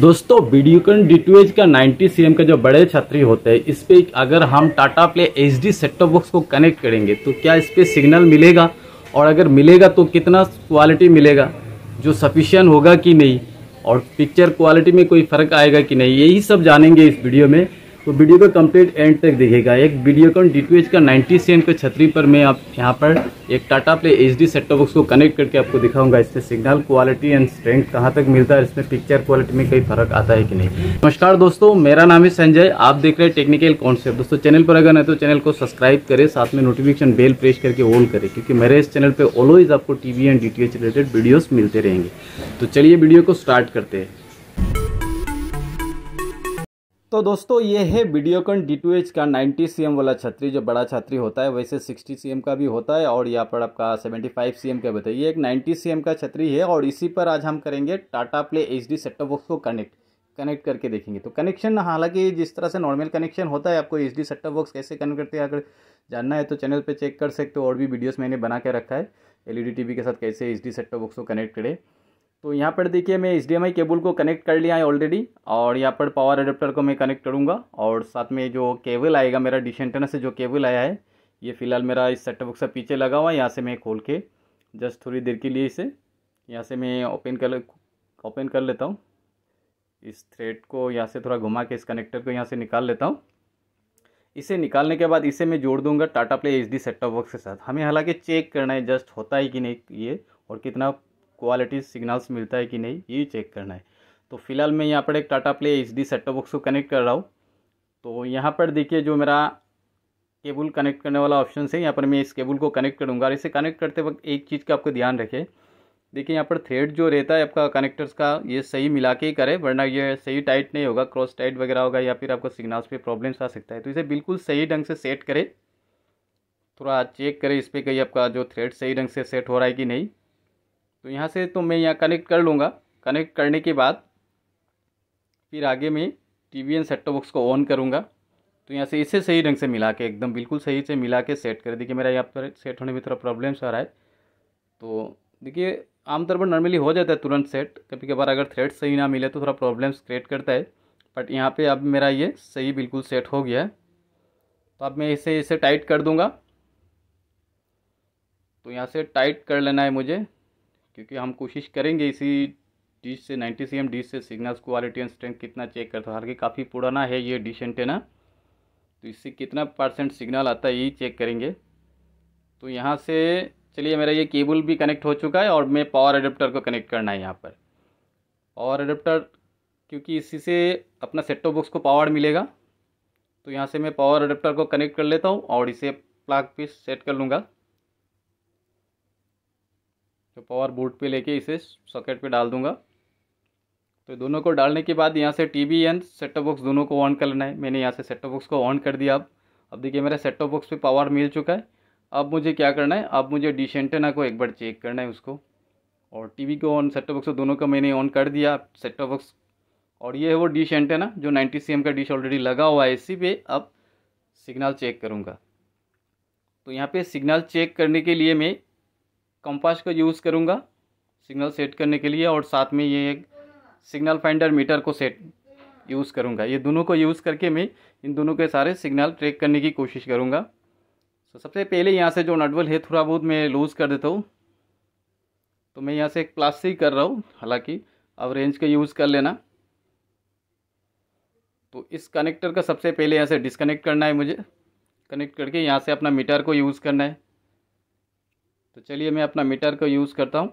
दोस्तों वीडियोकॉन एच का 90 सी का जो बड़े छतरी होते हैं इस पर अगर हम Tata Play H D setup box को कनेक्ट करेंगे तो क्या इस पर सिग्नल मिलेगा और अगर मिलेगा तो कितना क्वालिटी मिलेगा जो सफिशियन होगा कि नहीं और पिक्चर क्वालिटी में कोई फ़र्क आएगा कि नहीं यही सब जानेंगे इस वीडियो में तो वीडियो को कंप्लीट एंड तक देखेगा एक वीडियो कॉन डी टू एच का 90 सेंट के छतरी पर मैं आप यहाँ पर एक Tata Play H D set box को कनेक्ट करके आपको दिखाऊंगा इससे सिग्नल क्वालिटी एंड स्ट्रेंथ कहाँ तक मिलता है इसमें पिक्चर क्वालिटी में कई फर्क आता है कि नहीं नमस्कार दोस्तों मेरा नाम है संजय आप देख रहे हैं टेक्निकल कॉन्सेप्ट दोस्तों चैनल पर अगर नहीं तो चैनल को सब्सक्राइब करें साथ में नोटिफिकेशन बेल प्रेस करके ऑल करें क्योंकि मेरे इस चैनल पर ऑलवेज आपको T V and D T H related videos मिलते रहेंगे तो चलिए वीडियो को स्टार्ट करते हैं तो दोस्तों ये है वीडियोकॉन डी टू एच का 90 सी वाला छतरी जो बड़ा छतरी होता है वैसे 60 सी का भी होता है और यहाँ पर आपका 75 सी का बताइए ये एक 90 सी का छतरी है और इसी पर आज हम करेंगे Tata Play H D setup box को कनेक्ट कनेक्ट करके देखेंगे तो कनेक्शन हालांकि जिस तरह से नॉर्मल कनेक्शन होता है आपको एच डी सेटअप बॉक्स कैसे कनेक्ट करते हैं अगर जानना है तो चैनल पर चेक कर सकते हो और भी वीडियोज़ मैंने बना के रखा है एल टीवी के साथ कैसे एच डी सेटअप बॉक्स को कनेक्ट करें तो यहाँ पर देखिए मैं एच डी केबल को कनेक्ट कर लिया है ऑलरेडी और यहाँ पर पावर अडेप्टर को मैं कनेक्ट करूँगा और साथ में जो केबल आएगा मेरा डिश से जो केबल आया है ये फ़िलहाल मेरा इस सेटअप बॉक्स से पीछे लगा हुआ है यहाँ से मैं खोल के जस्ट थोड़ी देर के लिए इसे यहाँ से मैं ओपन कर ओपन कर लेता हूँ इस थ्रेड को यहाँ से थोड़ा घुमा के इस कनेक्टर को यहाँ से निकाल लेता हूँ इसे निकालने के बाद इसे मैं जोड़ दूंगा Tata Play H D setup box के साथ हमें हालांकि चेक करना है जस्ट होता है कि नहीं ये और कितना क्वालिटी सिग्नल्स मिलता है कि नहीं ये चेक करना है तो फिलहाल मैं यहाँ पर एक Tata Play H D setup box को कनेक्ट कर रहा हूँ तो यहाँ पर देखिए जो मेरा केबल कनेक्ट करने वाला ऑप्शन है यहाँ पर मैं इस केबल को कनेक्ट करूँगा और इसे कनेक्ट करते वक्त एक चीज़ का आपको ध्यान रखें देखिए यहाँ पर थ्रेड जो रहता है आपका कनेक्टर्स का ये सही मिला के ही करें वरना ये सही टाइट नहीं होगा क्रॉस टाइट वगैरह होगा या फिर आपको सिग्नल्स पे प्रॉब्लम्स आ सकता है तो इसे बिल्कुल सही ढंग से सेट करें थोड़ा चेक करें इस पर कहीं आपका जो थ्रेड सही ढंग से सेट हो रहा है कि नहीं तो यहाँ से तो मैं यहाँ कनेक्ट कर लूँगा कनेक्ट करने के बाद फिर आगे मैं T V and set box को ऑन करूँगा तो यहाँ से इसे सही ढंग से मिला के एकदम बिल्कुल सही से मिला के सेट कर देखिए मेरा यहाँ पर सेट होने में थोड़ा प्रॉब्लम्स आ रहा है तो देखिए आमतौर पर नॉर्मली हो जाता है तुरंत सेट कभी कभार अगर थ्रेड सही ना मिले तो थोड़ा प्रॉब्लम्स क्रिएट करता है बट यहाँ पे अब मेरा ये सही बिल्कुल सेट हो गया है तो अब मैं इसे इसे टाइट कर दूँगा तो यहाँ से टाइट कर लेना है मुझे क्योंकि हम कोशिश करेंगे इसी डिश से 90 सी एम डिश से सिग्नल्स क्वालिटी एंड स्ट्रेंथ कितना चेक करता है हालांकि काफ़ी पुराना है ये डिश एंटेना तो इससे कितना परसेंट सिग्नल आता है यही चेक करेंगे तो यहाँ से चलिए मेरा ये केबल भी कनेक्ट हो चुका है और मैं पावर अडेप्टर को कनेक्ट करना है यहाँ पर पावर अडेप्टर क्योंकि इसी से अपना टॉप बॉक्स को पावर मिलेगा तो यहाँ से मैं पावर अडेप्टर को कनेक्ट कर लेता हूँ और इसे प्लाग पीस सेट कर लूँगा तो पावर बोर्ड पे लेके इसे सॉकेट पे डाल दूंगा तो दोनों को डालने के बाद यहाँ से T V and setup box दोनों को ऑन कर लेना है मैंने यहाँ से सेटअप बॉक्स को ऑन कर दिया अब अब देखिए मेरा सेटअप बॉक्स पे पावर मिल चुका है अब मुझे क्या करना है अब मुझे डिश एंटेना को एक बार चेक करना है उसको और टी को ऑन सेटअप बॉक्स दोनों का मैंने ऑन कर दिया सेटअप बॉक्स और ये है वो डिश एंटेना जो 90 सी का डिश ऑलरेडी लगा हुआ है इसी पे अब सिग्नल चेक करूँगा तो यहाँ पे सिग्नल चेक करने के लिए मैं कंपास को यूज़ करूँगा सिग्नल सेट करने के लिए और साथ में ये एक सिग्नल फाइंडर मीटर को सेट यूज़ करूँगा ये दोनों को यूज़ करके मैं इन दोनों के सारे सिग्नल ट्रैक करने की कोशिश करूँगा तो सबसे पहले यहाँ से जो नटबल है थोड़ा बहुत मैं लूज़ कर देता हूँ तो मैं यहाँ से एक प्लास से ही कर रहा हूँ हालाँकि अब रेंज का यूज़ कर लेना तो इस कनेक्टर का सबसे पहले यहाँ से डिसकनेक्ट करना है मुझे कनेक्ट करके यहाँ से अपना मीटर को यूज़ करना है तो चलिए मैं अपना मीटर को यूज़ करता हूँ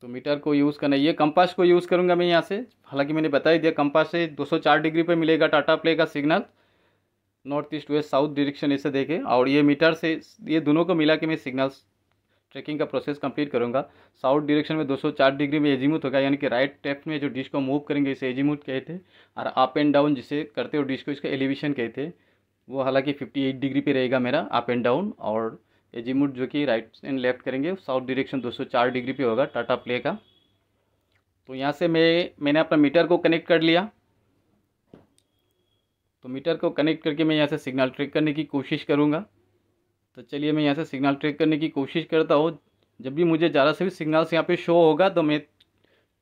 तो मीटर को यूज़ करना ये कंपास को यूज़ करूँगा मैं यहाँ से हालांकि मैंने बता ही दिया कंपास से 204 डिग्री पे मिलेगा टाटा प्ले का signal north east west south direction इसे देखें और ये मीटर से ये दोनों को मिला के मैं सिग्नल्स ट्रैकिंग का प्रोसेस कंप्लीट करूँगा साउथ डिरेक्शन में 204 डिग्री में एजीमूथ होगा यानी कि राइट टेप में जो डिश को मूव करेंगे इसे एजीमूथ कहते हैं और अप एंड डाउन जिसे करते हो डिश को इसका एलिवेशन कहते हैं वो हालांकि 58 डिग्री पे रहेगा मेरा अप एंड डाउन और एजीमुट जो कि राइट एंड लेफ्ट करेंगे साउथ डिरेक्शन 204 डिग्री पे होगा टाटा प्ले का तो यहाँ से मैं मैंने अपना मीटर को कनेक्ट कर लिया तो मीटर को कनेक्ट करके मैं यहाँ से सिग्नल ट्रैक करने की कोशिश करूँगा तो चलिए मैं यहाँ से सिग्नल ट्रैक करने की कोशिश करता हूँ जब भी मुझे ज़्यादा से भी सिग्नल्स यहाँ पे शो होगा तो मैं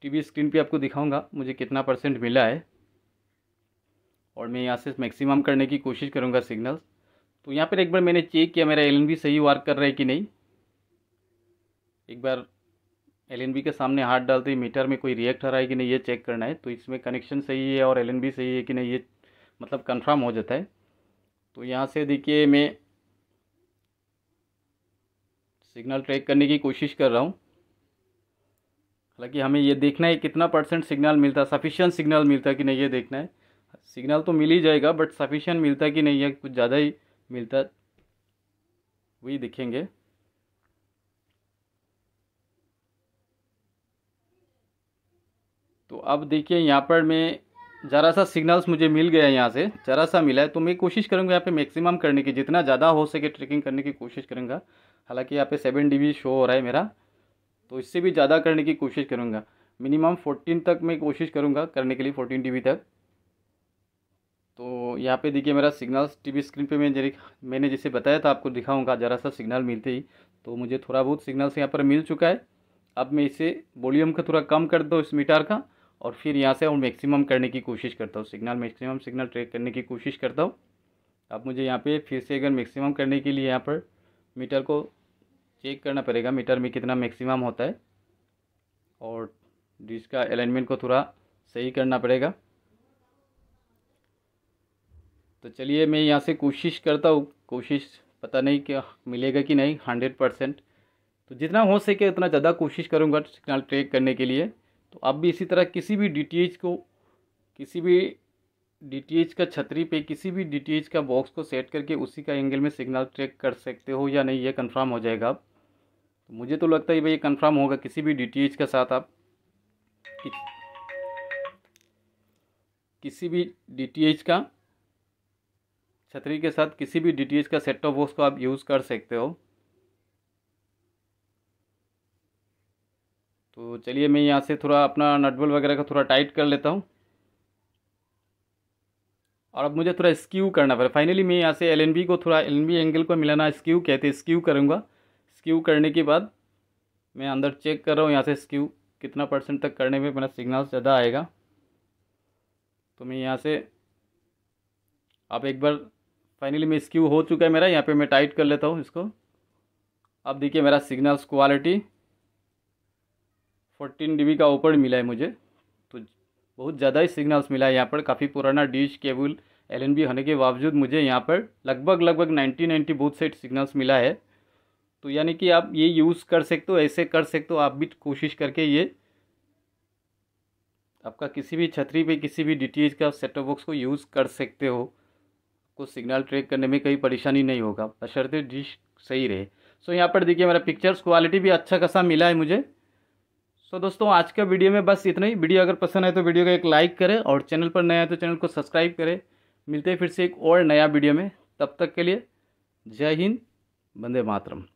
टीवी स्क्रीन पे आपको दिखाऊंगा मुझे कितना परसेंट मिला है और मैं यहाँ से मैक्सिमम करने की कोशिश करूँगा सिग्नल्स तो यहाँ पर एक बार मैंने चेक किया मेरा एल सही वर्क कर रहा है कि नहीं एक बार एल के सामने हाथ डालते ही मीटर में कोई रिएक्ट आ रहा है कि नहीं ये चेक करना है तो इसमें कनेक्शन सही है और एल सही है कि नहीं ये मतलब कंफर्म हो जाता है तो यहाँ से देखिए मैं सिग्नल ट्रैक करने की कोशिश कर रहा हूँ हालांकि हमें ये देखना है कितना परसेंट सिग्नल मिलता है सफिशियंट सिग्नल मिलता है कि नहीं ये देखना है सिग्नल तो मिल ही जाएगा बट सफिशेंट मिलता कि नहीं है कुछ ज़्यादा ही मिलता वही दिखेंगे तो अब देखिए यहाँ पर मैं ज़रा सा सिग्नल्स मुझे मिल गया यहाँ से ज़रा सा मिला है तो मैं कोशिश करूँगा यहाँ पे मैक्सिमम करने की जितना ज़्यादा हो सके ट्रेकिंग करने की कोशिश करूँगा हालांकि यहाँ पे सेवन डी शो हो रहा है मेरा तो इससे भी ज़्यादा करने की कोशिश करूँगा मिनिमम फोर्टीन तक मैं कोशिश करूँगा करने के लिए फोर्टीन डी तक तो यहाँ पे देखिए मेरा सिग्नल्स टीवी स्क्रीन पे मैं जरी मैंने जैसे बताया था आपको दिखाऊंगा ज़रा सा सिग्नल मिलते ही तो मुझे थोड़ा बहुत सिग्नल्स यहाँ पर मिल चुका है अब मैं इसे वॉल्यूम का थोड़ा कम कर दो इस मीटर का और फिर यहाँ से और मैक्सिमम करने की कोशिश करता हूँ सिग्नल मैक्सिमम सिग्नल ट्रेक करने की कोशिश करता हूँ अब मुझे यहाँ पर फिर से अगर मैक्सिमम करने के लिए यहाँ पर मीटर को चेक करना पड़ेगा मीटर में कितना मैक्सिमम होता है और डिश का अलाइनमेंट को थोड़ा सही करना पड़ेगा तो चलिए मैं यहाँ से कोशिश करता हूँ कोशिश पता नहीं क्या मिलेगा कि नहीं हंड्रेड परसेंट तो जितना हो सके उतना ज़्यादा कोशिश करूँगा सिग्नल ट्रैक करने के लिए तो आप भी इसी तरह किसी भी डी को किसी भी डी का छतरी पे किसी भी डी का बॉक्स को सेट करके उसी का एंगल में सिग्नल ट्रैक कर सकते हो या नहीं ये कन्फर्म हो जाएगा आप तो मुझे तो लगता है भाई ये कन्फर्म होगा किसी भी डी के साथ आप किसी भी डी का छतरी के साथ किसी भी डी का सेट टॉप बॉक्स को आप यूज़ कर सकते हो तो चलिए मैं यहाँ से थोड़ा अपना नटबल वगैरह का थोड़ा टाइट कर लेता हूँ और अब मुझे थोड़ा स्क्यू करना पड़ेगा फाइनली मैं यहाँ से एल को थोड़ा एल एंगल को मिलाना स्क्यू कहते हैं स्क्यू करूँगा स्क्यू करने के बाद मैं अंदर चेक कर रहा हूँ यहाँ से स्क्यू कितना परसेंट तक करने में मेरा सिग्नल ज़्यादा आएगा तो मैं यहाँ से आप एक बार फाइनली मैं स्क्यू हो चुका है मेरा यहाँ पे मैं टाइट कर लेता हूँ इसको अब देखिए मेरा सिग्नल्स क्वालिटी फोर्टीन डी का ऊपर मिला है मुझे तो बहुत ज़्यादा ही सिग्नल्स मिला है यहाँ पर काफ़ी पुराना डिश केबल एल होने के बावजूद मुझे यहाँ पर लगभग लगभग नाइन्टी नाइन्टी बहुत से सिग्नल्स मिला है तो यानी कि आप ये यूज़ कर सकते हो ऐसे कर सकते हो आप भी कोशिश करके ये आपका किसी भी छतरी पे किसी भी डी का सेट बॉक्स को यूज़ कर सकते हो को सिग्नल ट्रैक करने में कहीं परेशानी नहीं होगा बशर्ते डिश सही रहे सो यहाँ पर देखिए मेरा पिक्चर्स क्वालिटी भी अच्छा खासा मिला है मुझे सो दोस्तों आज का वीडियो में बस इतना ही वीडियो अगर पसंद आए तो वीडियो को एक लाइक करें और चैनल पर नया है तो चैनल को सब्सक्राइब करें मिलते हैं फिर से एक और नया वीडियो में तब तक के लिए जय हिंद वंदे मातरम